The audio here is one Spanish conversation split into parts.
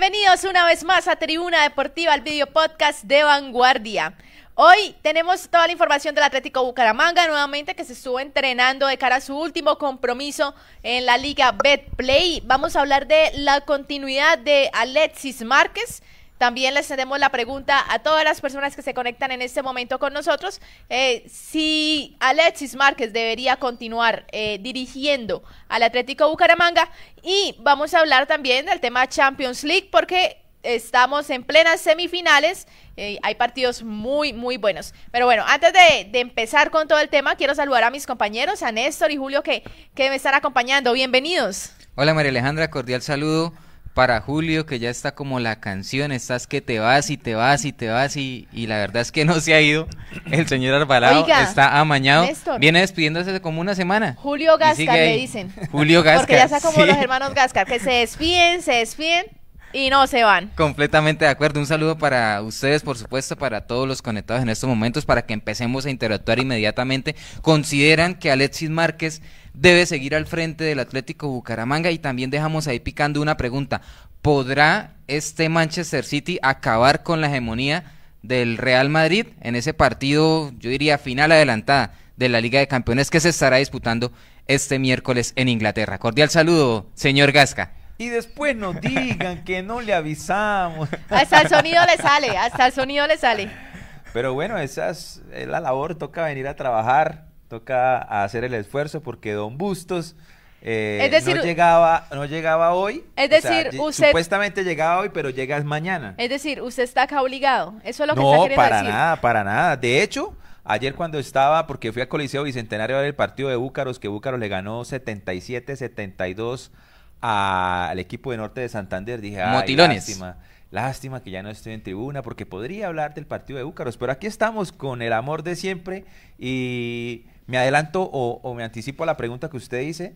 Bienvenidos una vez más a Tribuna Deportiva, al video podcast de Vanguardia. Hoy tenemos toda la información del Atlético Bucaramanga nuevamente que se estuvo entrenando de cara a su último compromiso en la Liga Betplay. Vamos a hablar de la continuidad de Alexis Márquez también les tenemos la pregunta a todas las personas que se conectan en este momento con nosotros, eh, si Alexis Márquez debería continuar eh, dirigiendo al Atlético Bucaramanga y vamos a hablar también del tema Champions League porque estamos en plenas semifinales. Eh, hay partidos muy, muy buenos. Pero bueno, antes de, empezar con todo el tema, quiero saludar a mis compañeros, a Néstor y Julio, que, que me están acompañando. Bienvenidos. Hola María Alejandra, cordial saludo para Julio, que ya está como la canción, estás que te vas y te vas y te vas y, la verdad es que no se ha ido. El señor Arbalado está amañado. viene despidiéndose como una semana. Julio Gascar le dicen. Julio Gascar. Porque ya está como los hermanos Gascar, que se despiden, se despiden y no se van. Completamente de acuerdo. Un saludo para ustedes, por supuesto, para todos los conectados en estos momentos, para que empecemos a interactuar inmediatamente. ¿Consideran que Alexis Márquez debe seguir al frente del Atlético Bucaramanga y también dejamos ahí picando una pregunta. ¿Podrá este Manchester City acabar con la hegemonía del Real Madrid en ese partido, yo diría, final adelantada de la Liga de Campeones que se estará disputando este miércoles en Inglaterra? Cordial saludo, señor Gasca. Y después nos digan que no le avisamos. Hasta el sonido le sale, hasta el sonido le sale. Pero bueno, esa es la labor, toca venir a trabajar toca hacer el esfuerzo porque Don Bustos eh, no llegaba, no llegaba hoy. Es decir, supuestamente llegaba hoy, pero llegas mañana. Es decir, usted está acá obligado. Eso es lo que no, está queriendo para nada, para nada. De hecho, ayer cuando estaba, porque fui al Coliseo Bicentenario a ver el partido de Búcaros, que Búcaros le ganó 77-72 al equipo de Norte de Santander, dije, Motilones. lástima. Lástima que ya no estoy en tribuna porque podría hablar del partido de Búcaros, pero aquí estamos con el amor de siempre y me adelanto o, me anticipo a la pregunta que usted dice.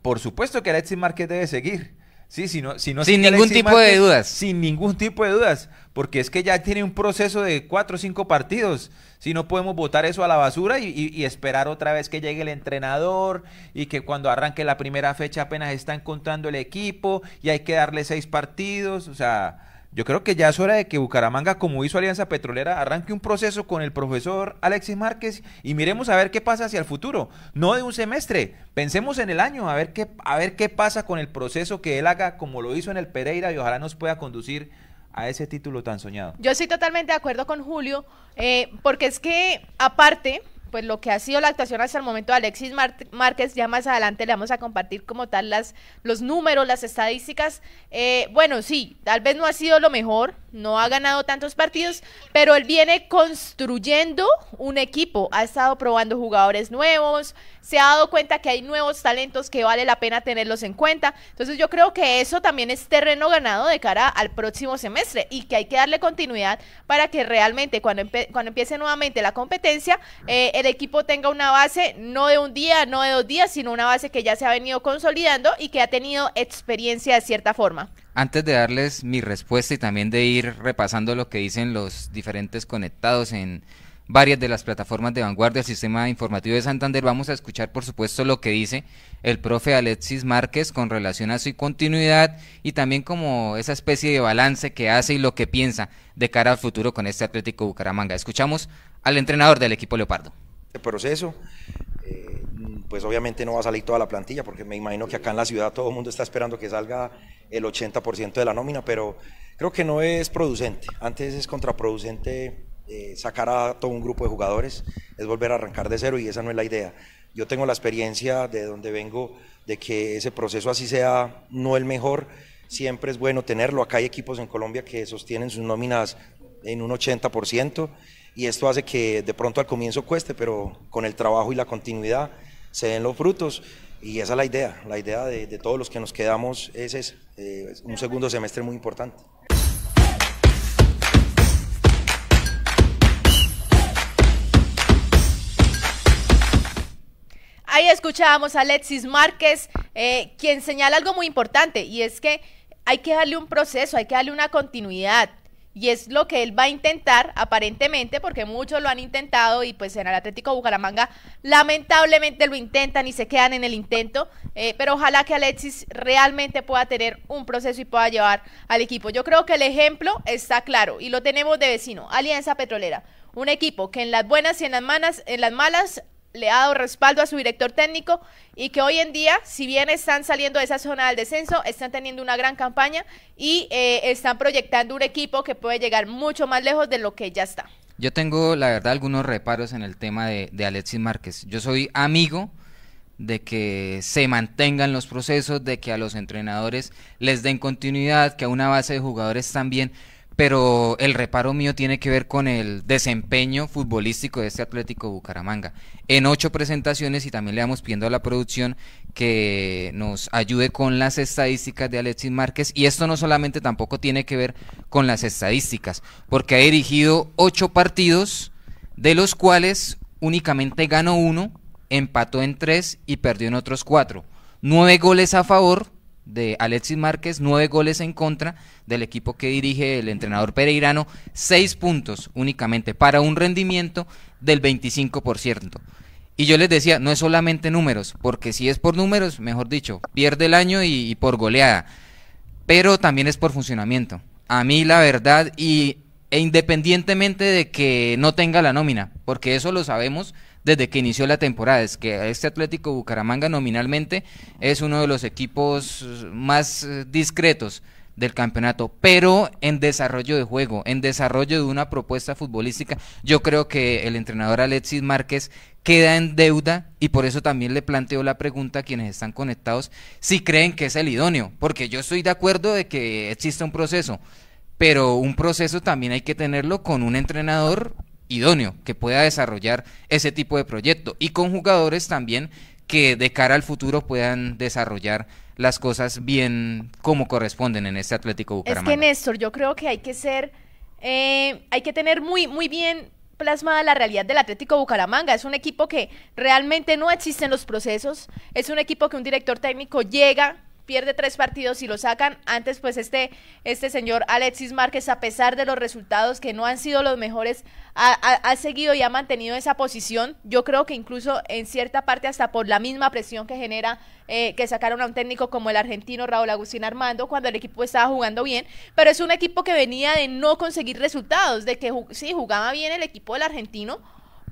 por supuesto que Alexis Márquez debe seguir. Sí, si no, si no sin ningún tipo de dudas. Sin ningún tipo de dudas, porque es que ya tiene un proceso de cuatro o cinco partidos. Si no podemos botar eso a la basura y, y, esperar otra vez que llegue el entrenador y que cuando arranque la primera fecha apenas está encontrando el equipo y hay que darle seis partidos. O sea, yo creo que ya es hora de que Bucaramanga, como hizo Alianza Petrolera, arranque un proceso con el profesor Alexis Márquez y miremos a ver qué pasa hacia el futuro. No de un semestre, pensemos en el año, a ver qué, a ver qué pasa con el proceso que él haga, como lo hizo en el Pereira, y ojalá nos pueda conducir a ese título tan soñado. Yo estoy totalmente de acuerdo con Julio, eh, porque es que aparte pues lo que ha sido la actuación hasta el momento de Alexis Márquez, ya más adelante le vamos a compartir como tal las, los números, las estadísticas. Eh, bueno, sí, tal vez no ha sido lo mejor, no ha ganado tantos partidos, pero él viene construyendo un equipo, ha estado probando jugadores nuevos, se ha dado cuenta que hay nuevos talentos que vale la pena tenerlos en cuenta. Entonces yo creo que eso también es terreno ganado de cara al próximo semestre y que hay que darle continuidad para que realmente cuando, cuando empiece nuevamente la competencia, eh, el equipo tenga una base no de un día, no de dos días, sino una base que ya se ha venido consolidando y que ha tenido experiencia de cierta forma. Antes de darles mi respuesta y también de ir repasando lo que dicen los diferentes conectados en varias de las plataformas de vanguardia del Sistema Informativo de Santander, vamos a escuchar por supuesto lo que dice el profe Alexis Márquez con relación a su continuidad y también como esa especie de balance que hace y lo que piensa de cara al futuro con este Atlético Bucaramanga. Escuchamos al entrenador del equipo Leopardo. El proceso, eh, pues obviamente no va a salir toda la plantilla porque me imagino que acá en la ciudad todo el mundo está esperando que salga el 80% de la nómina, pero creo que no es producente. Antes es contraproducente eh, sacar a todo un grupo de jugadores, es volver a arrancar de cero y esa no es la idea. Yo tengo la experiencia de donde vengo, de que ese proceso así sea no el mejor, siempre es bueno tenerlo. Acá hay equipos en Colombia que sostienen sus nóminas en un 80% y esto hace que de pronto al comienzo cueste, pero con el trabajo y la continuidad se den los frutos. Y esa es la idea, la idea de, todos los que nos quedamos es esa, eh, un segundo semestre muy importante. Ahí escuchábamos a Alexis Márquez, eh, quien señala algo muy importante, y es que hay que darle un proceso, hay que darle una continuidad. Y es lo que él va a intentar, aparentemente, porque muchos lo han intentado y pues en el Atlético Bucaramanga lamentablemente lo intentan y se quedan en el intento. Eh, pero ojalá que Alexis realmente pueda tener un proceso y pueda llevar al equipo. Yo creo que el ejemplo está claro y lo tenemos de vecino, Alianza Petrolera. Un equipo que en las buenas y en las malas, en las malas le ha dado respaldo a su director técnico y que hoy en día, si bien están saliendo de esa zona del descenso, están teniendo una gran campaña y eh, están proyectando un equipo que puede llegar mucho más lejos de lo que ya está. Yo tengo, la verdad, algunos reparos en el tema de, de Alexis Márquez. Yo soy amigo de que se mantengan los procesos, de que a los entrenadores les den continuidad, que a una base de jugadores también pero el reparo mío tiene que ver con el desempeño futbolístico de este Atlético Bucaramanga. En ocho presentaciones y también le vamos pidiendo a la producción que nos ayude con las estadísticas de Alexis Márquez y esto no solamente tampoco tiene que ver con las estadísticas, porque ha dirigido ocho partidos, de los cuales únicamente ganó uno, empató en tres y perdió en otros cuatro. Nueve goles a favor, de Alexis Márquez, nueve goles en contra del equipo que dirige el entrenador Pereirano, seis puntos únicamente para un rendimiento del 25%. Y yo les decía, no es solamente números, porque si es por números, mejor dicho, pierde el año y, y por goleada, pero también es por funcionamiento. A mí la verdad, y, e independientemente de que no tenga la nómina, porque eso lo sabemos, desde que inició la temporada. Es que este Atlético Bucaramanga nominalmente es uno de los equipos eh, más eh, discretos del campeonato, pero en desarrollo de juego, en desarrollo de una propuesta futbolística, yo creo que el entrenador Alexis Márquez queda en deuda y por eso también le planteo la pregunta a quienes están conectados si creen que es el idóneo, porque yo estoy de acuerdo de que existe un proceso, pero un proceso también hay que tenerlo con un entrenador idóneo que pueda desarrollar ese tipo de proyecto y con jugadores también que de cara al futuro puedan desarrollar las cosas bien como corresponden en este Atlético Bucaramanga. Es que Néstor, yo creo que hay que ser, eh, hay que tener muy, muy bien plasmada la realidad del Atlético Bucaramanga. Es un equipo que realmente no existen los procesos, es un equipo que un director técnico llega pierde tres partidos y lo sacan. Antes, pues este, este señor Alexis Márquez, a pesar de los resultados que no han sido los mejores, ha, seguido y ha mantenido esa posición. Yo creo que incluso en cierta parte, hasta por la misma presión que genera eh, que sacaron a un técnico como el argentino Raúl Agustín Armando, cuando el equipo estaba jugando bien, pero es un equipo que venía de no conseguir resultados, de que sí jugaba bien el equipo del argentino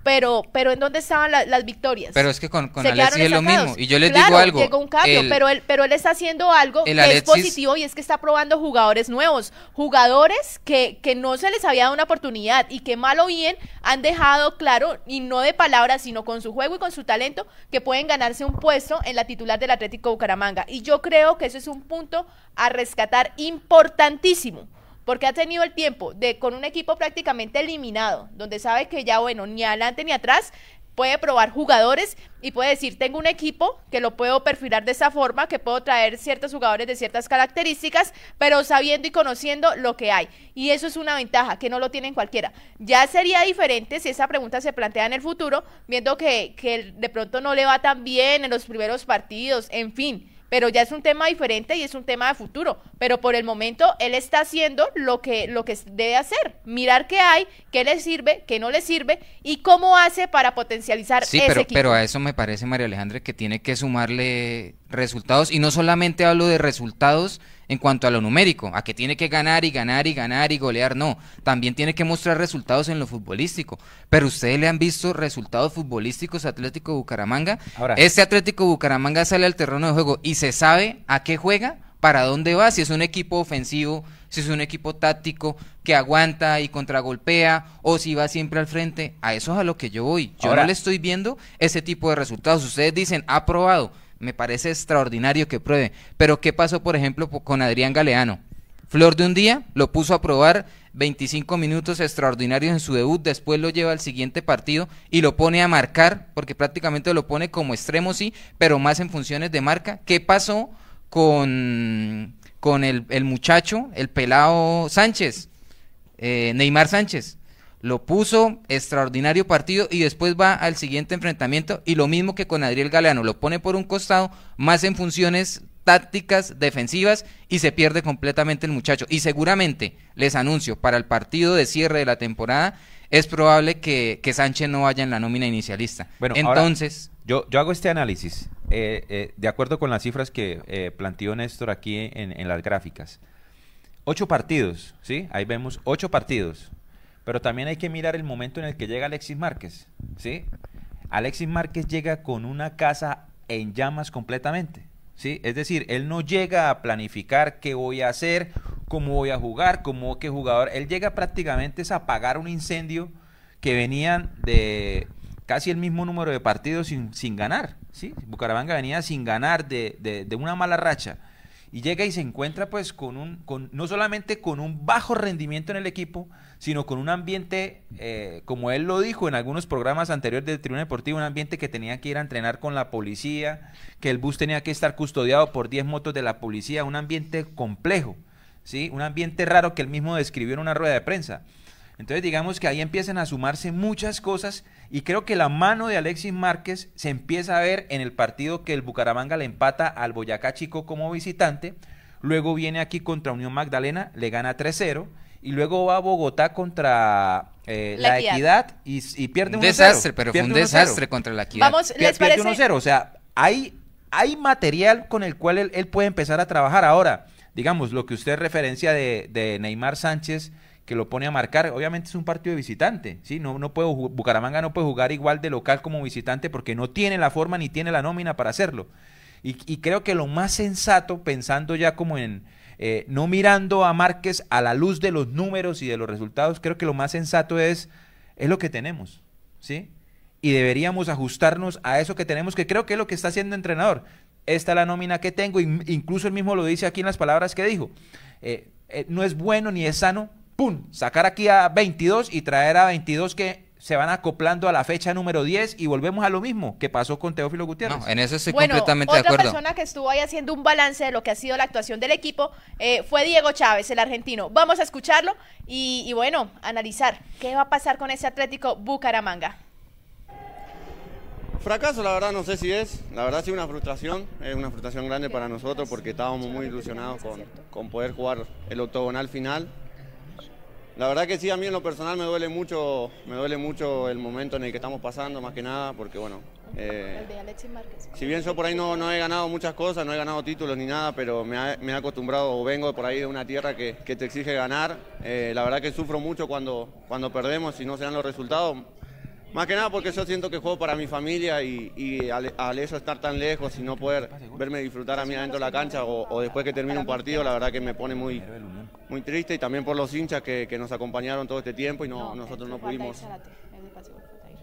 pero, pero ¿en dónde estaban las victorias? Pero es que con, con Alexis es lo mismo. Y yo les digo algo. Llegó un cambio, pero, él, pero él está haciendo algo que es positivo y es que está probando jugadores nuevos. Jugadores que, que no se les había dado una oportunidad y que mal o bien han dejado claro, y no de palabras, sino con su juego y con su talento, que pueden ganarse un puesto en la titular del Atlético Bucaramanga. Y yo creo que eso es un punto a rescatar importantísimo porque ha tenido el tiempo de con un equipo prácticamente eliminado, donde sabe que ya, bueno, ni adelante ni atrás, puede probar jugadores y puede decir, tengo un equipo que lo puedo perfilar de esa forma, que puedo traer ciertos jugadores de ciertas características, pero sabiendo y conociendo lo que hay. Y eso es una ventaja, que no lo tienen cualquiera. Ya sería diferente si esa pregunta se plantea en el futuro, viendo que, que de pronto no le va tan bien en los primeros partidos, en fin pero ya es un tema diferente y es un tema de futuro. Pero por el momento él está haciendo lo que, lo que debe hacer, mirar qué hay, qué le sirve, qué no le sirve y cómo hace para potencializar sí, ese pero a eso me parece, María Alejandra, que tiene que sumarle resultados y no solamente hablo de resultados en cuanto a lo numérico, a que tiene que ganar y ganar y ganar y golear, no, también tiene que mostrar resultados en lo futbolístico. Pero ustedes le han visto resultados futbolísticos a Atlético Bucaramanga. Ahora, este Atlético Bucaramanga sale al terreno de juego y se sabe a qué juega, para dónde va, si es un equipo ofensivo, si es un equipo táctico que aguanta y contragolpea o si va siempre al frente. A eso es a lo que yo voy. Yo ahora, no le estoy viendo ese tipo de resultados. Ustedes dicen, aprobado me parece extraordinario que pruebe. Pero ¿qué pasó, por ejemplo, con Adrián Galeano? Flor de un día lo puso a probar 25 minutos extraordinarios en su debut, después lo lleva al siguiente partido y lo pone a marcar, porque prácticamente lo pone como extremo, sí, pero más en funciones de marca. ¿Qué pasó con, con el, el muchacho, el pelado Sánchez, eh, Neymar Sánchez? lo puso, extraordinario partido, y después va al siguiente enfrentamiento, y lo mismo que con Adriel Galeano, lo pone por un costado, más en funciones tácticas defensivas y se pierde completamente el muchacho. Y seguramente, les anuncio, para el partido de cierre de la temporada, es probable que, Sánchez no vaya en la nómina inicialista. Bueno, entonces... yo, hago este análisis, eh, eh, de acuerdo con las cifras que eh, planteó Néstor aquí en, en las gráficas. Ocho partidos, ¿sí? Ahí vemos ocho partidos pero también hay que mirar el momento en el que llega Alexis Márquez, ¿sí? Alexis Márquez llega con una casa en llamas completamente, ¿sí? Es decir, él no llega a planificar qué voy a hacer, cómo voy a jugar, cómo qué jugador. Él llega prácticamente a apagar un incendio que venían de casi el mismo número de partidos sin, ganar, ¿sí? Bucaramanga venía sin ganar de una mala racha y llega y se encuentra pues con un, con, no solamente con un bajo rendimiento en el equipo, sino con un ambiente, eh, como él lo dijo en algunos programas anteriores del Tribunal Deportivo, un ambiente que tenía que ir a entrenar con la policía, que el bus tenía que estar custodiado por 10 motos de la policía, un ambiente complejo, ¿sí? un ambiente raro que él mismo describió en una rueda de prensa. Entonces digamos que ahí empiezan a sumarse muchas cosas y creo que la mano de Alexis Márquez se empieza a ver en el partido que el Bucaramanga le empata al Boyacá Chico como visitante, luego viene aquí contra Unión Magdalena, le gana 3-0 y luego va a Bogotá contra eh, la, Equidad, y, pierde un desastre, pero fue un desastre contra la Equidad. 1-0, o sea, hay, hay material con el cual él, puede empezar a trabajar ahora digamos, lo que usted referencia de, Neymar Sánchez que lo pone a marcar. Obviamente es un partido de visitante, ¿sí? No, no Bucaramanga no puede jugar igual de local como visitante porque no tiene la forma ni tiene la nómina para hacerlo. Y, creo que lo más sensato, pensando ya como en, eh, no mirando a Márquez a la luz de los números y de los resultados, creo que lo más sensato es, es lo que tenemos, ¿sí? Y deberíamos ajustarnos a eso que tenemos, que creo que es lo que está haciendo el entrenador. Esta es la nómina que tengo, incluso él mismo lo dice aquí en las palabras que dijo. Eh, eh, no es bueno ni es sano ¡pum! Sacar aquí a 22 y traer a 22 que se van acoplando a la fecha número 10 y volvemos a lo mismo que pasó con Teófilo Gutiérrez. No, en ese estoy completamente de acuerdo. Otra persona que estuvo ahí haciendo un balance de lo que ha sido la actuación del equipo eh, fue Diego Chávez, el argentino. Vamos a escucharlo y, bueno, analizar qué va a pasar con ese Atlético Bucaramanga. Fracaso, la verdad, no sé si es. La verdad, sí, una frustración. Es una frustración grande para nosotros porque estábamos muy ilusionados con, con poder jugar el octogonal final. La verdad que sí, a mí en lo personal me duele mucho, me duele mucho el momento en el que estamos pasando, más que nada, porque bueno. el de eh, Alexis Márquez. Si bien yo por ahí no, no, he ganado muchas cosas, no he ganado títulos ni nada, pero me, ha, he acostumbrado o vengo por ahí de una tierra que, te exige ganar. Eh, la verdad que sufro mucho cuando, cuando perdemos y no se dan los resultados. Más que nada porque yo siento que juego para mi familia y, al, eso estar tan lejos y no poder verme disfrutar a mí dentro de la cancha o, después que termine un partido, la verdad que me pone muy, muy triste y también por los hinchas que, nos acompañaron todo este tiempo y nosotros no pudimos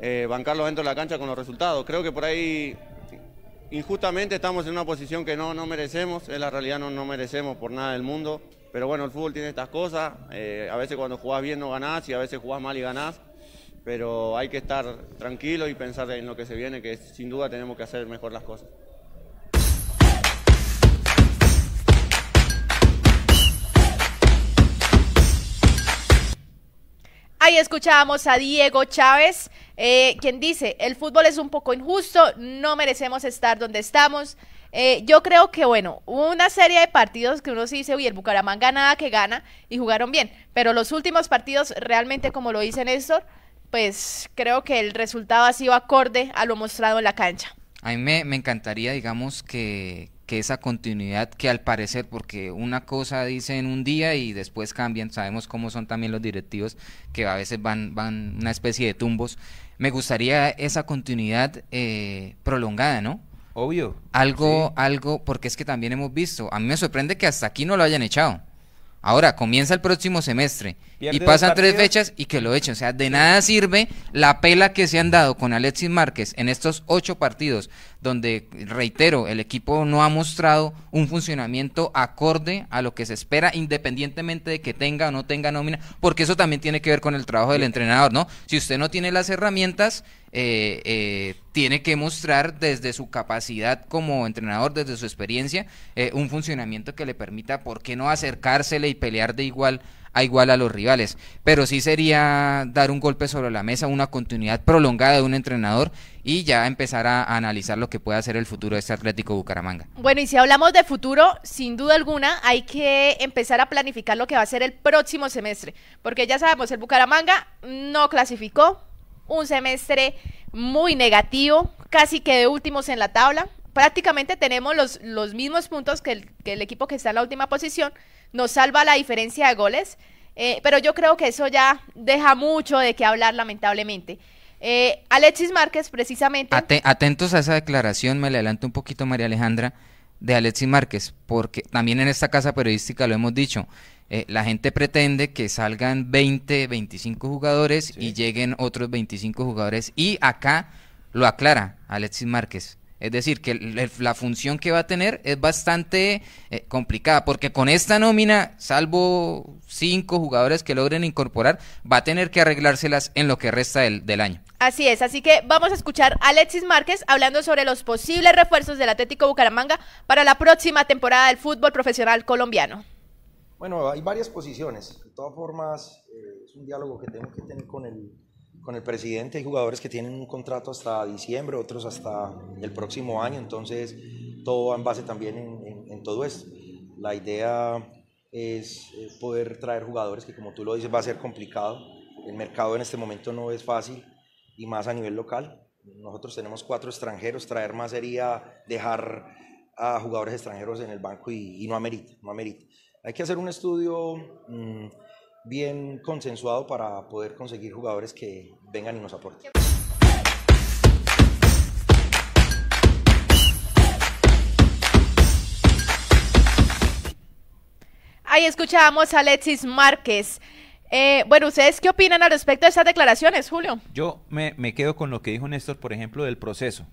eh, bancarlos dentro de la cancha con los resultados. Creo que por ahí injustamente estamos en una posición que no, no merecemos, en la realidad no, no merecemos por nada del mundo, pero bueno, el fútbol tiene estas cosas, eh, a veces cuando jugás bien no ganás y a veces jugás mal y ganás pero hay que estar tranquilo y pensar en lo que se viene, que sin duda tenemos que hacer mejor las cosas. Ahí escuchábamos a Diego Chávez, eh, quien dice, el fútbol es un poco injusto, no merecemos estar donde estamos. Eh, yo creo que, bueno, hubo una serie de partidos que uno se dice, uy, el Bucaramanga nada que gana y jugaron bien, pero los últimos partidos realmente, como lo dice Néstor, pues creo que el resultado ha sido acorde a lo mostrado en la cancha. A mí me, encantaría, digamos, que, esa continuidad que al parecer, porque una cosa dicen un día y después cambian, sabemos cómo son también los directivos, que a veces van, una especie de tumbos, me gustaría esa continuidad eh, prolongada, ¿no? Obvio. Algo, algo, porque es que también hemos visto, a mí me sorprende que hasta aquí no lo hayan echado. Ahora comienza el próximo semestre y pasan tres fechas y que lo echen. O sea, de nada sirve la pela que se han dado con Alexis Márquez en estos ocho partidos, donde, reitero, el equipo no ha mostrado un funcionamiento acorde a lo que se espera, independientemente de que tenga o no tenga nómina, porque eso también tiene que ver con el trabajo del entrenador, ¿no? Si usted no tiene las herramientas, eh, eh, tiene que mostrar desde su capacidad como entrenador, desde su experiencia, eh, un funcionamiento que le permita, ¿por qué no acercársele y pelear de igual a igual a los rivales? Pero sí sería dar un golpe sobre la mesa, una continuidad prolongada de un entrenador y ya empezar a, analizar lo que puede hacer el futuro de este Atlético Bucaramanga. Bueno, y si hablamos de futuro, sin duda alguna hay que empezar a planificar lo que va a ser el próximo semestre, porque ya sabemos, el Bucaramanga no clasificó, un semestre muy negativo, casi que de últimos en la tabla. Prácticamente tenemos los, los mismos puntos que el, equipo que está en la última posición. Nos salva la diferencia de goles, eh, pero yo creo que eso ya deja mucho de qué hablar, lamentablemente. Eh, Alexis Márquez, precisamente. atentos a esa declaración, me le adelanto un poquito, María Alejandra, de Alexis Márquez, porque también en esta casa periodística lo hemos dicho. Eh, la gente pretende que salgan 20, 25 jugadores y lleguen otros 25 jugadores. Y acá lo aclara Alexis Márquez. Es decir, que la función que va a tener es bastante eh, complicada, porque con esta nómina, salvo cinco jugadores que logren incorporar, va a tener que arreglárselas en lo que resta del año. Así es, así que vamos a escuchar a Alexis Márquez hablando sobre los posibles refuerzos del Atlético Bucaramanga para la próxima temporada del fútbol profesional colombiano. Bueno, hay varias posiciones. De todas formas, eh, es un diálogo que tengo que tener con el, con el presidente. Hay jugadores que tienen un contrato hasta diciembre, otros hasta el próximo año. Entonces, todo va en base también en, todo esto. La idea es eh, poder traer jugadores que, como tú lo dices, va a ser complicado. El mercado en este momento no es fácil y más a nivel local. Nosotros tenemos cuatro extranjeros, traer más sería dejar a jugadores extranjeros en el banco y, y no amerita, no amerita. Hay que hacer un estudio mm, bien consensuado para poder conseguir jugadores que vengan y nos aporten. Ahí escuchábamos a Alexis Márquez. Eh, bueno, ¿ustedes qué opinan al respecto de esas declaraciones, Julio? Yo me, me, quedo con lo que dijo Néstor, por ejemplo, del proceso.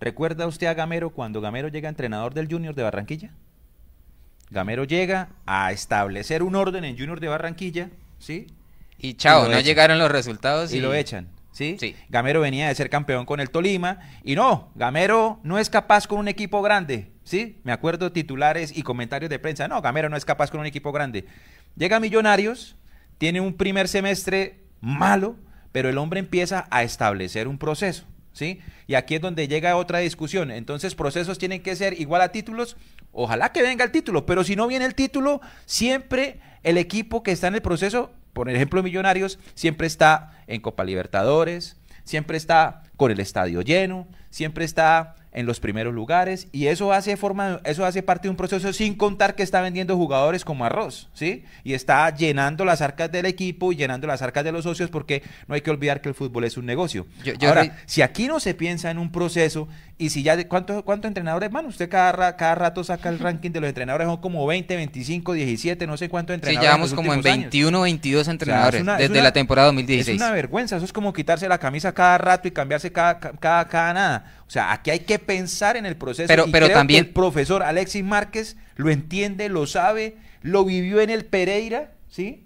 ¿Recuerda usted a Gamero cuando Gamero llega entrenador del Junior de Barranquilla? Gamero llega a establecer un orden en Junior de Barranquilla, ¿sí? Y chao, no llegaron los resultados. Y, lo echan. ¿Sí? ¿sí? Gamero venía de ser campeón con el Tolima y no, Gamero no es capaz con un equipo grande, ¿sí? Me acuerdo titulares y comentarios de prensa, no, Gamero no es capaz con un equipo grande. Llega Millonarios, tiene un primer semestre malo, pero el hombre empieza a establecer un proceso. ¿sí? Y aquí es donde llega otra discusión. Entonces, procesos tienen que ser igual a títulos. Ojalá que venga el título, pero si no viene el título, siempre el equipo que está en el proceso, por ejemplo, Millonarios, siempre está en Copa Libertadores, siempre está con el estadio lleno, siempre está en los primeros lugares y eso hace forma eso hace parte de un proceso sin contar que está vendiendo jugadores como arroz, ¿sí? Y está llenando las arcas del equipo y llenando las arcas de los socios porque no hay que olvidar que el fútbol es un negocio. Yo, Ahora, si aquí no se piensa en un proceso y si ya cuántos cuántos entrenadores, bueno, usted cada cada rato saca el ranking de los entrenadores son como 20, 25, 17, no sé cuántos entrenadores. Sí, llevamos como en 21, 22 entrenadores desde la temporada 2016. Es una vergüenza, eso es como quitarse la camisa cada rato y cambiarse cada cada, cada nada. O sea, aquí hay que pensar en el proceso. Pero, también. el profesor Alexis Márquez lo entiende, lo sabe, lo vivió en el Pereira, ¿sí?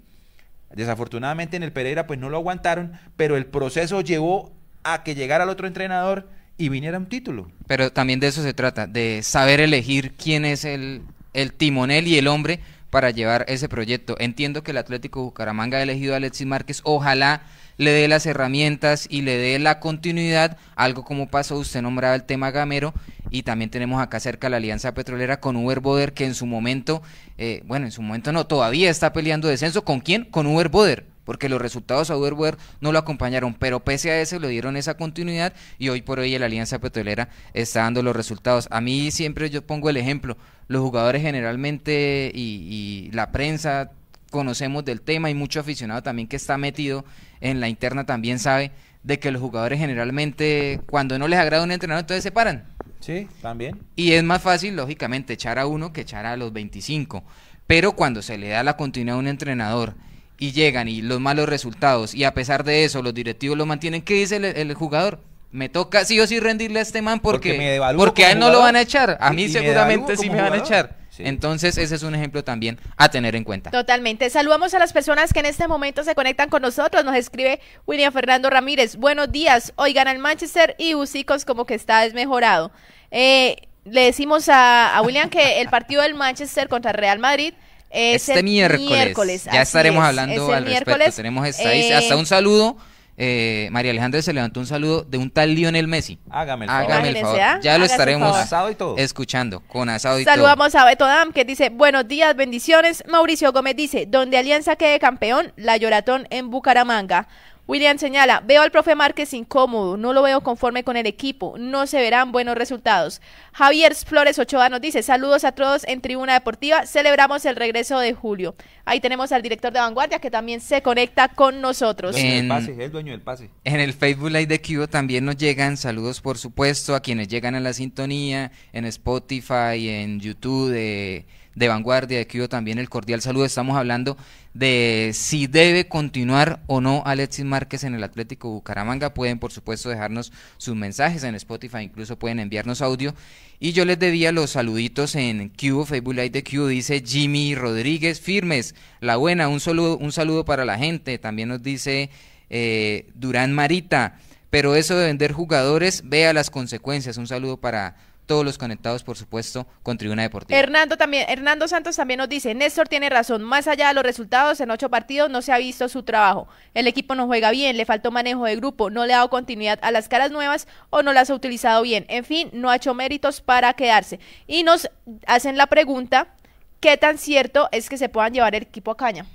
Desafortunadamente en el Pereira, pues no lo aguantaron, pero el proceso llevó a que llegara el otro entrenador y viniera un título. Pero también de eso se trata, de saber elegir quién es el, el timonel y el hombre para llevar ese proyecto. Entiendo que el Atlético Bucaramanga ha elegido a Alexis Márquez, ojalá le dé las herramientas y le dé la continuidad, algo como pasó, usted nombraba el tema gamero, y también tenemos acá cerca la alianza petrolera con Uber Boder, que en su momento, eh, bueno, en su momento no, todavía está peleando descenso. ¿Con quién? Con Uber Boder porque los resultados a Uber no lo acompañaron, pero pese a eso le dieron esa continuidad y hoy por hoy la Alianza Petrolera está dando los resultados. A mí siempre yo pongo el ejemplo, los jugadores generalmente y la prensa conocemos del tema y mucho aficionado también que está metido en la interna también sabe de que los jugadores generalmente cuando no les agrada un entrenador entonces se paran. Sí, también. Y es más fácil, lógicamente, echar a uno que echar a los 25. Pero cuando se le da la continuidad a un entrenador y llegan y los malos resultados y a pesar de eso los directivos lo mantienen, ¿qué dice el, jugador? me toca sí o sí rendirle a este man porque, porque, porque a él no lo van a echar. A mí seguramente sí me van a echar. Entonces, ese es un ejemplo también a tener en cuenta. Totalmente. Saludamos a las personas que en este momento se conectan con nosotros. Nos escribe William Fernando Ramírez. Buenos días. Hoy gana el Manchester y Usicos como que está desmejorado. Eh, le decimos a, William que el partido del Manchester contra Real Madrid es este miércoles. Ya estaremos hablando al respecto. Tenemos esta, hasta eh, un saludo eh, María Alejandra se levantó un saludo de un tal Lionel Messi. Hágame el favor. ¿ah? Ya lo estaremos escuchando con asado y Saludamos a Beto que dice, buenos días, bendiciones. Mauricio Gómez dice, donde Alianza quede campeón, la lloratón en Bucaramanga. William señala, veo al profe Márquez incómodo, no lo veo conforme con el equipo, no se verán buenos resultados. Javier Flores Ochoa nos dice, saludos a todos en Tribuna Deportiva, celebramos el regreso de Julio. Ahí tenemos al director de Vanguardia que también se conecta con nosotros. En, el pase, dueño del pase. En el Facebook Live de Cuba también nos llegan saludos, por supuesto, a quienes llegan a la sintonía, en Spotify, en YouTube, de... Eh, de vanguardia, de Cubo también el cordial saludo. Estamos hablando de si debe continuar o no Alexis Márquez en el Atlético Bucaramanga. Pueden, por supuesto, dejarnos sus mensajes en Spotify, incluso pueden enviarnos audio. Y yo les debía los saluditos en Cubo, Facebook Live de Cubo, dice Jimmy Rodríguez, firmes, la buena, un saludo, un saludo para la gente. También nos dice eh, Durán Marita pero eso de vender jugadores, vea las consecuencias. Un saludo para todos los conectados, por supuesto, con Tribuna Deportiva. Hernando, también, Hernando Santos también nos dice, Néstor tiene razón, más allá de los resultados, en ocho partidos no se ha visto su trabajo. El equipo no juega bien, le faltó manejo de grupo, no le ha dado continuidad a las caras nuevas o no las ha utilizado bien. En fin, no ha hecho méritos para quedarse. Y nos hacen la pregunta, ¿qué tan cierto es que se puedan llevar el equipo a caña?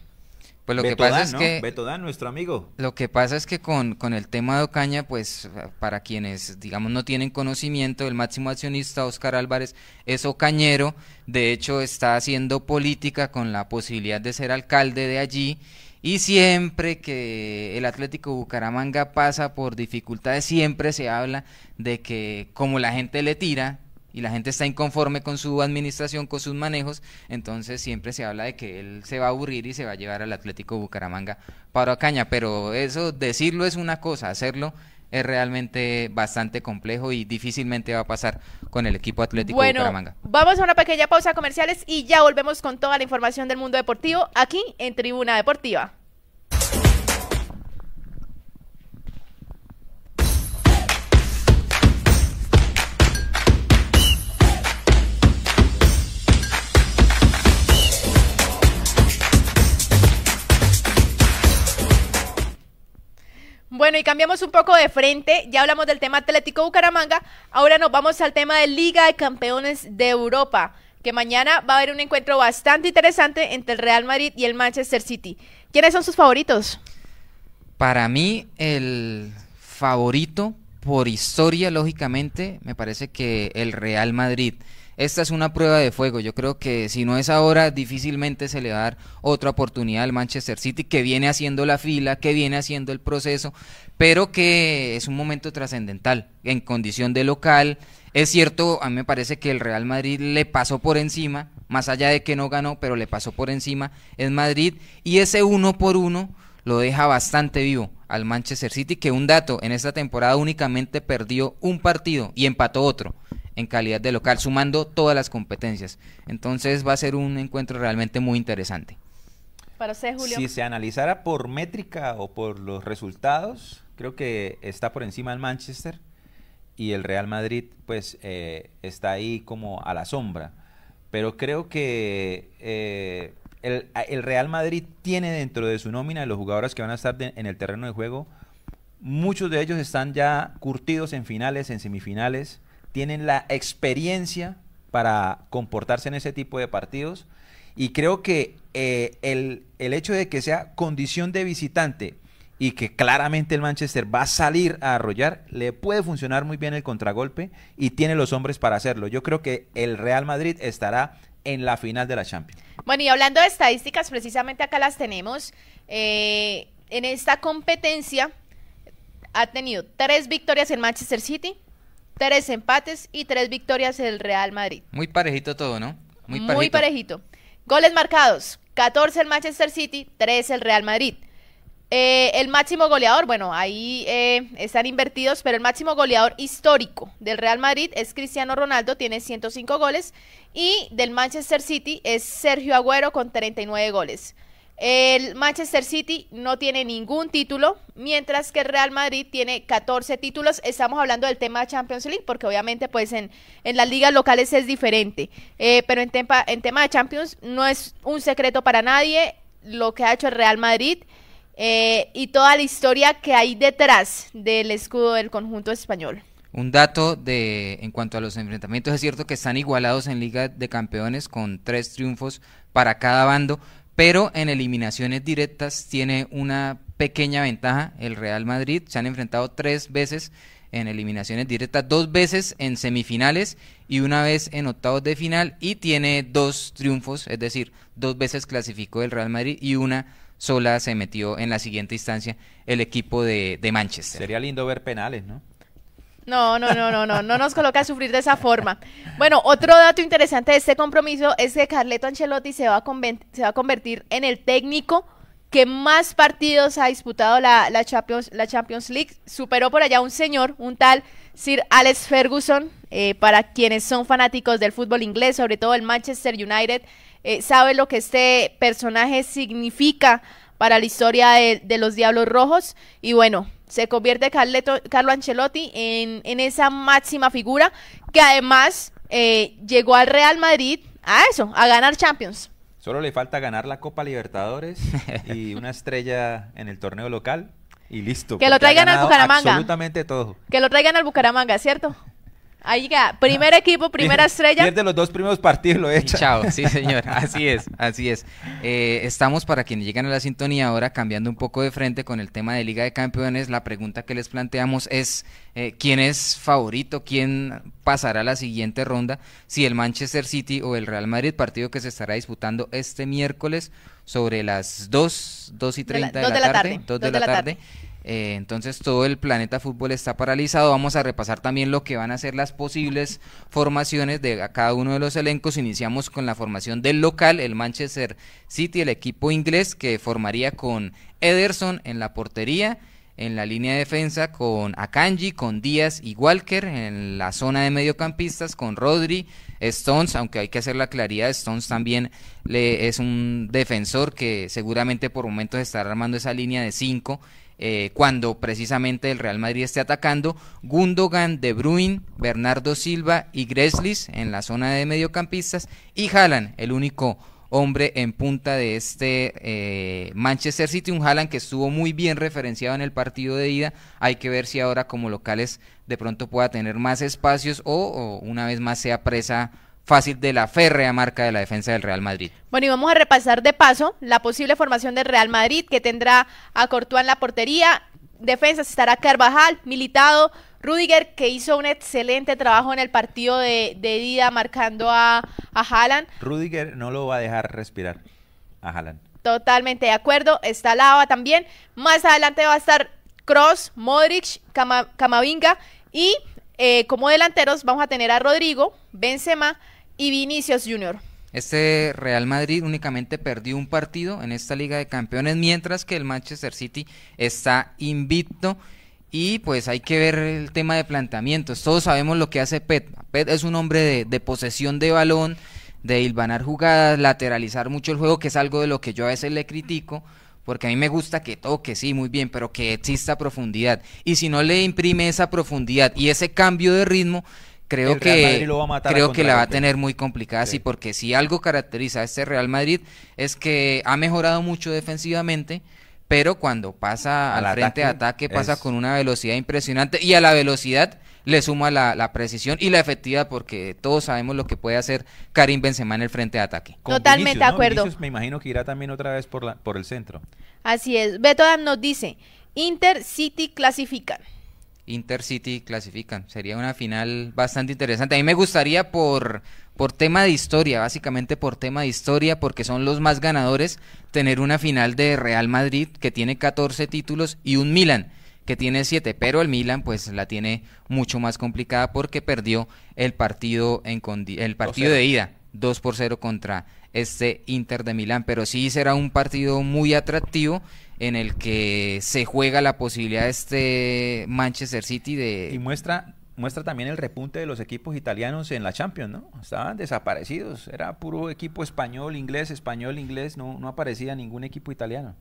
Pues lo que pasa es que... Beto Dan, nuestro amigo. Lo que pasa es que con, con, el tema de Ocaña, pues para quienes, digamos, no tienen conocimiento, el máximo accionista Oscar Álvarez es ocañero, de hecho está haciendo política con la posibilidad de ser alcalde de allí. Y siempre que el Atlético Bucaramanga pasa por dificultades, siempre se habla de que como la gente le tira, y la gente está inconforme con su administración, con sus manejos, entonces siempre se habla de que él se va a aburrir y se va a llevar al Atlético Bucaramanga para Caña, pero eso decirlo es una cosa, hacerlo es realmente bastante complejo y difícilmente va a pasar con el equipo Atlético bueno, Bucaramanga. Vamos a una pequeña pausa comerciales y ya volvemos con toda la información del mundo deportivo aquí en Tribuna Deportiva. Bueno, y cambiamos un poco de frente. Ya hablamos del tema Atlético Bucaramanga. Ahora nos vamos al tema de Liga de Campeones de Europa, que mañana va a haber un encuentro bastante interesante entre el Real Madrid y el Manchester City. ¿Quiénes son sus favoritos? Para mí, el favorito por historia, lógicamente, me parece que el Real Madrid. Esta es una prueba de fuego. Yo creo que si no es ahora, difícilmente se le va a dar otra oportunidad al Manchester City, que viene haciendo la fila, que viene haciendo el proceso, pero que es un momento trascendental en condición de local. Es cierto, a mí me parece que el Real Madrid le pasó por encima, más allá de que no ganó, pero le pasó por encima en Madrid, y ese uno por uno lo deja bastante vivo al Manchester City, que un dato, en esta temporada únicamente perdió un partido y empató otro en calidad de local, sumando todas las competencias. Entonces va a ser un encuentro realmente muy interesante. Si se analizara por métrica o por los resultados, creo que está por encima el Manchester y el Real Madrid pues eh, está ahí como a la sombra. Pero creo que eh, el, Real Madrid tiene dentro de su nómina los jugadores que van a estar en el terreno de juego. Muchos de ellos están ya curtidos en finales, en semifinales tienen la experiencia para comportarse en ese tipo de partidos. Y creo que eh, el, el, hecho de que sea condición de visitante y que claramente el Manchester va a salir a arrollar, le puede funcionar muy bien el contragolpe y tiene los hombres para hacerlo. Yo creo que el Real Madrid estará en la final de la Champions. Bueno, y hablando de estadísticas, precisamente acá las tenemos. Eh, en esta competencia ha tenido tres victorias en Manchester City, tres empates y tres victorias del Real Madrid. Muy parejito todo, ¿no? Muy parejito. Muy parejito. Goles marcados, 14 el Manchester City, 3 el Real Madrid. Eh, el máximo goleador, bueno, ahí eh, están invertidos, pero el máximo goleador histórico del Real Madrid es Cristiano Ronaldo, tiene 105 goles, y del Manchester City es Sergio Agüero con 39 goles. El Manchester City no tiene ningún título, mientras que el Real Madrid tiene 14 títulos. Estamos hablando del tema Champions League, porque obviamente pues en, las ligas locales es diferente. Eh, pero en, tema de Champions no es un secreto para nadie lo que ha hecho el Real Madrid eh, y toda la historia que hay detrás del escudo del conjunto español. Un dato de en cuanto a los enfrentamientos es cierto que están igualados en Liga de Campeones con tres triunfos para cada bando, pero en eliminaciones directas tiene una pequeña ventaja el Real Madrid. Se han enfrentado tres veces en eliminaciones directas, dos veces en semifinales y una vez en octavos de final y tiene dos triunfos, es decir, dos veces clasificó el Real Madrid y una sola se metió en la siguiente instancia el equipo de, Manchester. Sería lindo ver penales, ¿no? No, no, no, no, no, no nos coloca a sufrir de esa forma. Bueno, otro dato interesante de este compromiso es que Carleto Ancelotti se va a, se va a convertir en el técnico que más partidos ha disputado la, la, Champions, la Champions League. Superó por allá un señor, un tal Sir Alex Ferguson, eh, para quienes son fanáticos del fútbol inglés, sobre todo el Manchester United, eh, sabe lo que este personaje significa para la historia de, los Diablos Rojos. Y bueno, se convierte Carlo Ancelotti en, esa máxima figura que además eh, llegó al Real Madrid a eso, a ganar Champions. Solo le falta ganar la Copa Libertadores y una estrella en el torneo local y listo. Que lo traigan al Bucaramanga. Absolutamente todo. Que lo traigan al Bucaramanga, ¿cierto? Ahí ya, primer equipo, primera estrella. Pierde los dos primeros partidos, lo he hecho. Chao, sí señor, así es, así es. Eh, estamos para quienes llegan a la sintonía ahora cambiando un poco de frente con el tema de Liga de Campeones. La pregunta que les planteamos es eh, quién es favorito, quién pasará la siguiente ronda, si el Manchester City o el Real Madrid, partido que se estará disputando este miércoles sobre las 2, 2 y 30 de la, tarde, de, la, tarde eh, entonces todo el planeta fútbol está paralizado. Vamos a repasar también lo que van a ser las posibles formaciones de cada uno de los elencos. Iniciamos con la formación del local, el Manchester City, el equipo inglés que formaría con Ederson en la portería, en la línea de defensa con Akanji, con Díaz y Walker, en la zona de mediocampistas con Rodri, Stones, aunque hay que hacer la claridad, Stones también le, es un defensor que seguramente por momentos estará armando esa línea de cinco eh, cuando precisamente el Real Madrid esté atacando, Gundogan, De Bruyne, Bernardo Silva y Greslis en la zona de mediocampistas y Haaland, el único hombre en punta de este eh, Manchester City, un Haaland que estuvo muy bien referenciado en el partido de ida, hay que ver si ahora como locales de pronto pueda tener más espacios o una vez más sea presa fácil de la férrea marca de la defensa del Real Madrid. Bueno, y vamos a repasar de paso la posible formación del Real Madrid que tendrá a Courtois la portería, defensas estará Carvajal, Militado, Rudiger que hizo un excelente trabajo en el partido de, de marcando a, a Rudiger no lo va a dejar respirar a Haaland. Totalmente de acuerdo, está Lava también. Más adelante va a estar Cross, Modric, Camavinga y eh, como delanteros vamos a tener a Rodrigo, Benzema, y Vinicius Junior. Este Real Madrid únicamente perdió un partido en esta Liga de Campeones, mientras que el Manchester City está invicto. Y pues hay que ver el tema de planteamientos. Todos sabemos lo que hace Pet. Pet es un hombre de, de posesión de balón, de hilvanar jugadas, lateralizar mucho el juego, que es algo de lo que yo a veces le critico, porque a mí me gusta que toque, sí, muy bien, pero que exista profundidad. Y si no le imprime esa profundidad y ese cambio de ritmo, creo que creo que la va a tener muy complicada sí. porque si algo caracteriza a este Real Madrid es que ha mejorado mucho defensivamente pero cuando pasa al, frente de ataque pasa con una velocidad impresionante y a la velocidad le suma la, precisión y la efectividad porque todos sabemos lo que puede hacer Karim Benzema en el frente de ataque. Totalmente de acuerdo. me imagino que irá también otra vez por, la, por el centro. Así es. Beto Dam nos dice, Inter City clasifican. Intercity clasifican. Sería una final bastante interesante. A mí me gustaría por, por tema de historia, básicamente por tema de historia, porque son los más ganadores, tener una final de Real Madrid que tiene 14 títulos y un Milan que tiene 7, pero el Milan pues la tiene mucho más complicada porque perdió el partido en el partido de ida. 2 por 0 contra este Inter de Milán, pero sí será un partido muy atractivo en el que se juega la posibilidad de este Manchester City de... Y muestra, muestra también el repunte de los equipos italianos en la Champions, ¿no? Estaban desaparecidos, era puro equipo español, inglés, español, inglés, no, no aparecía ningún equipo italiano.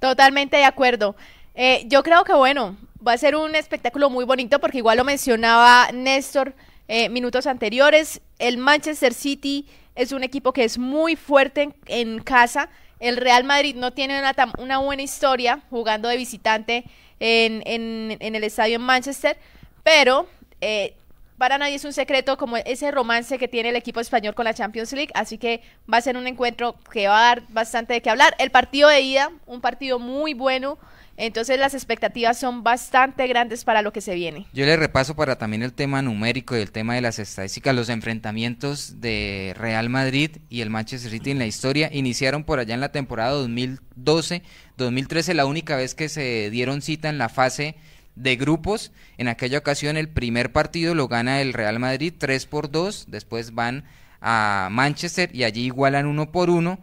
Totalmente de acuerdo. Eh, yo creo que bueno, va a ser un espectáculo muy bonito porque igual lo mencionaba Néstor. Eh, minutos anteriores. El Manchester City es un equipo que es muy fuerte en, casa. El Real Madrid no tiene una, una buena historia jugando de visitante en, en, el estadio en Manchester, pero eh, para nadie es un secreto como ese romance que tiene el equipo español con la Champions League, así que va a ser un encuentro que va a dar bastante de qué hablar. El partido de ida, un partido muy bueno. Entonces las expectativas son bastante grandes para lo que se viene. Yo le repaso para también el tema numérico y el tema de las estadísticas, los enfrentamientos de Real Madrid y el Manchester City en la historia iniciaron por allá en la temporada 2012-2013, la única vez que se dieron cita en la fase de grupos. En aquella ocasión el primer partido lo gana el Real Madrid 3 por 2, después van a Manchester y allí igualan 1 por 1.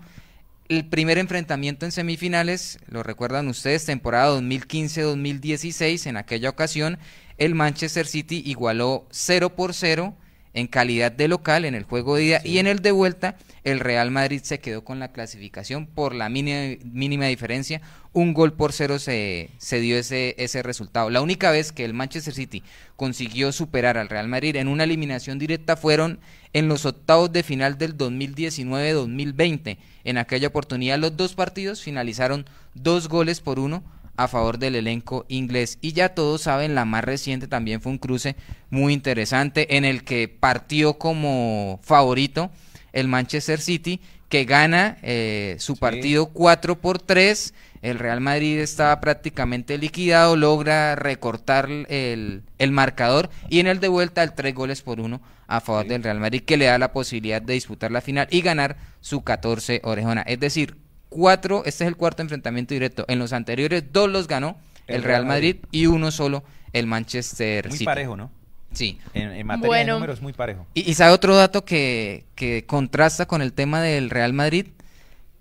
El primer enfrentamiento en semifinales, lo recuerdan ustedes, temporada 2015-2016, en aquella ocasión el Manchester City igualó 0 por 0 en calidad de local en el juego de ida y en el de vuelta, el Real Madrid se quedó con la clasificación por la mínima, diferencia. Un gol por cero se, se dio ese, ese, resultado. La única vez que el Manchester City consiguió superar al Real Madrid en una eliminación directa fueron en los octavos de final del 2019-2020. En aquella oportunidad los dos partidos finalizaron dos goles por uno a favor del elenco inglés. Y ya todos saben, la más reciente también fue un cruce muy interesante en el que partió como favorito el Manchester City, que gana eh, su partido 4 por 3. El Real Madrid estaba prácticamente liquidado, logra recortar el, marcador y en el de vuelta el 3 goles por 1 a favor del Real Madrid, que le da la posibilidad de disputar la final y ganar su 14 orejona. Es decir, cuatro, este es el cuarto enfrentamiento directo. En los anteriores, dos los ganó el, Real Madrid, y uno solo el Manchester City. Muy parejo, ¿no? Sí. En, materia de números, muy parejo. Y, sabe otro dato que, contrasta con el tema del Real Madrid.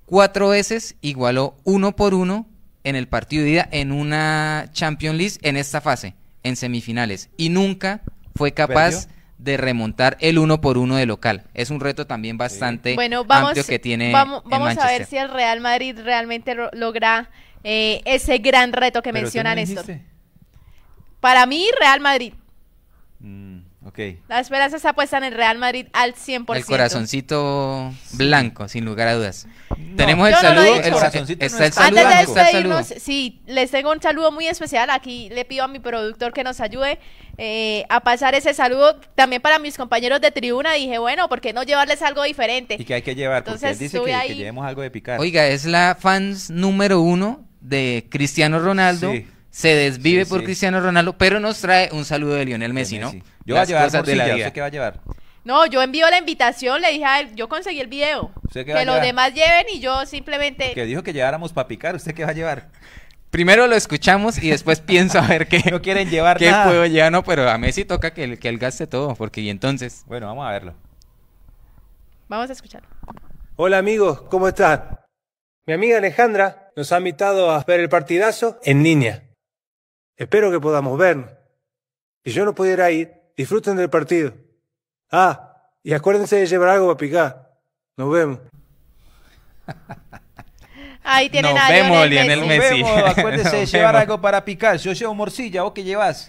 Cuatro veces igualó uno por uno en el partido de ida en una Champions League en esta fase, en semifinales. Y nunca fue capaz de remontar el uno por uno de local. Es un reto también bastante bueno, vamos, amplio que tiene. Vamos, vamos a ver si el Real Madrid realmente logra eh, ese gran reto que mencionan menciona Para mí, Real Madrid. Mm. Las La esperanza está en el Real Madrid al 100%. El corazoncito blanco, sin lugar a dudas. Tenemos el saludo. Antes de despedirnos, sí, les tengo un saludo muy especial. Aquí le pido a mi productor que nos ayude eh, a pasar ese saludo también para mis compañeros de tribuna. Dije, bueno, ¿por qué no llevarles algo diferente? Y que hay que llevar, porque él dice que, llevemos algo de picar. Oiga, es la fans número uno de Cristiano Ronaldo. Se desvive por Cristiano Ronaldo, pero nos trae un saludo de Lionel Messi. ¿no? Yo voy a llevar qué va a llevar? No, yo envío la invitación, le dije a él, yo conseguí el video. que los demás lleven y yo simplemente... Que dijo que lleváramos para picar, ¿usted qué va a llevar? Primero lo escuchamos y después pienso a ver qué... no quieren llevar qué puedo llevar, no, pero a Messi toca que, que él gaste todo, porque y entonces... Bueno, vamos a verlo. Vamos a escucharlo. Hola amigos, ¿cómo están? Mi amiga Alejandra nos ha invitado a ver el partidazo en línea. Espero que podamos vernos. Si yo no pudiera ir, Disfruten del partido. Ah, y acuérdense de llevar algo para picar. Nos vemos. Ahí tienen Nos vemos, Lionel Messi. Nos Acuérdense de llevar algo para picar. yo llevo morcilla, ¿vos qué llevas?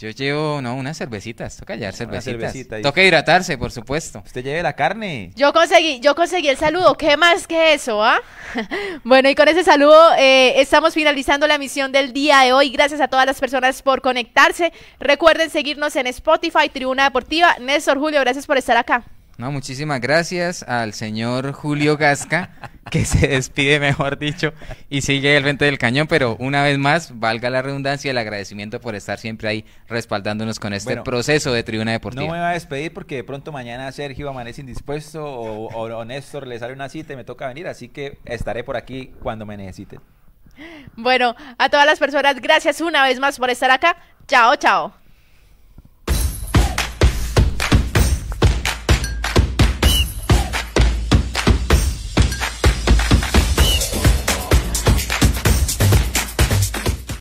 Yo llevo, no, unas cervecitas. Toca llevar cervecitas. Toca hidratarse, por supuesto. Usted lleve la carne. Yo conseguí, yo conseguí el saludo. ¿Qué más que eso, ah? bueno, y con ese saludo eh, estamos finalizando la misión del día de hoy. Gracias a todas las personas por conectarse. Recuerden seguirnos en Spotify, Tribuna Deportiva. Néstor Julio, gracias por estar acá. No, muchísimas gracias al señor Julio Gasca, que se despide, mejor dicho, y sigue el frente del cañón, pero una vez más, valga la redundancia, el agradecimiento por estar siempre ahí respaldándonos con este proceso de tribuna deportiva. No me va a despedir porque de pronto mañana Sergio amanece indispuesto o, o Néstor le sale una cita y me toca venir, así que estaré por aquí cuando me necesiten. Bueno, a todas las personas, gracias una vez más por estar acá. Chao, chao.